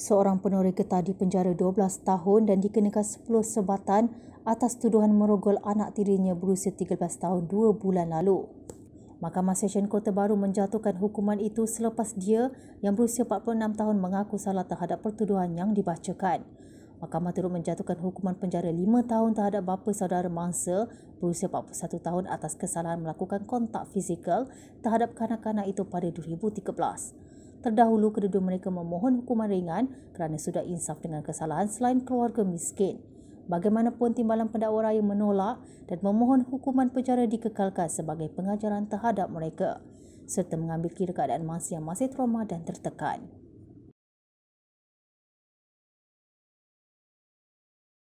seorang penoreh getah di penjara 12 tahun dan dikenakan 10 sebatan atas tuduhan merogol anak tirinya berusia 13 tahun 2 bulan lalu. Mahkamah Session Kota Baru menjatuhkan hukuman itu selepas dia yang berusia 46 tahun mengaku salah terhadap pertuduhan yang dibacakan. Mahkamah turut menjatuhkan hukuman penjara 5 tahun terhadap bapa saudara mangsa berusia 41 tahun atas kesalahan melakukan kontak fizikal terhadap kanak-kanak itu pada 2013 terdahulu kedua mereka memohon hukuman ringan kerana sudah insaf dengan kesalahan selain keluarga miskin. Bagaimanapun timbalan pendakwa raya menolak dan memohon hukuman penjara dikekalkan sebagai pengajaran terhadap mereka serta mengambil kira keadaan masa yang masih trauma dan tertekan.